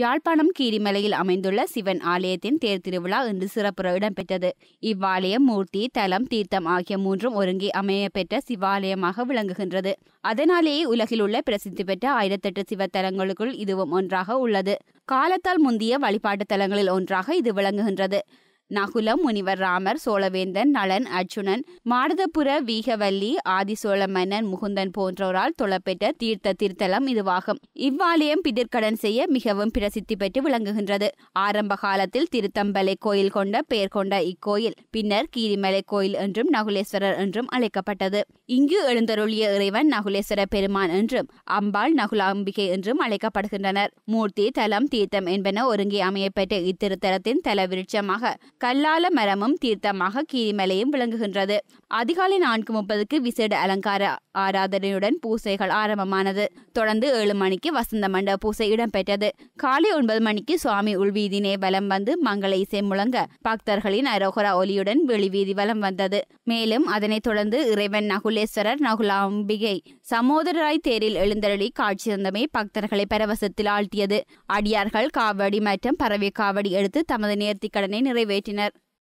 யாழ்ப்பாணம் கீரிமலையில் அமைந்துள்ள சிவன் ஆலயத்தின் தேர் திருவிழா இன்று சிறப்புற இடம்பெற்றது இவ்வாலயம் மூர்த்தி தலம் தீர்த்தம் ஆகிய மூன்றும் ஒருங்கி அமைய பெற்ற சிவாலயமாக விளங்குகின்றது அதனாலேயே உலகில் உள்ள பிரசித்தி பெற்ற ஆயிரத்தெட்டு சிவத்தலங்களுக்குள் இதுவும் ஒன்றாக உள்ளது காலத்தால் முந்திய வழிபாட்டு தலங்களில் ஒன்றாக இது விளங்குகின்றது நகுலம் முனிவர் ராமர் சோழவேந்தன் நலன் அர்ஜுனன் மாரதபுர வீகவல்லி ஆதிசோழ மன்னன் முகுந்தன் போன்றோரால் தொழப்பெற்ற தீர்த்த திருத்தலம் இதுவாகும் இவ்வாலயம் பிதிர்கடன் செய்ய மிகவும் பிரசித்தி பெற்று விளங்குகின்றது ஆரம்ப காலத்தில் திருத்தம்பலை கோயில் கொண்ட பெயர் கொண்ட இக்கோயில் பின்னர் கீரிமலை கோயில் என்றும் நகுலேஸ்வரர் என்றும் அழைக்கப்பட்டது இங்கு எழுந்தருளிய இறைவன் நகுலேஸ்வர பெருமான் என்றும் அம்பாள் நகுலாம்பிகை என்றும் அழைக்கப்படுகின்றனர் மூர்த்தி தலம் தீர்த்தம் என்பன ஒருங்கே அமையப்பெற்ற இத்திருத்தலத்தின் தலவிருட்சமாக கல்லால மரமும் தீர்த்தமாக கீரிமலையும் விளங்குகின்றது அதிகாலை நான்கு முப்பதுக்கு விசேட அலங்கார ஆராதனையுடன் பூசைகள் ஆரம்பமானது தொடர்ந்து ஏழு மணிக்கு வசந்த மண்டப பூசை இடம்பெற்றது காலை ஒன்பது மணிக்கு சுவாமி உள்வீதினே வலம் வந்து மங்கள இசை முழங்க பக்தர்களின் அரோகரா ஒலியுடன் வெளிவீதி வலம் வந்தது மேலும் அதனைத் தொடர்ந்து இறைவன் நகுலேஸ்வரர் நகுலாம்பிகை சமோதராய் தேரில் எழுந்தருளி காட்சி தந்தமே பக்தர்களை பரவசத்தில் ஆழ்த்தியது அடியார்கள் காவடி மற்றும் பறவை காவடி எடுத்து தமது நேர்த்திக்கடனை நிறைவேற்றி நடத்தினர்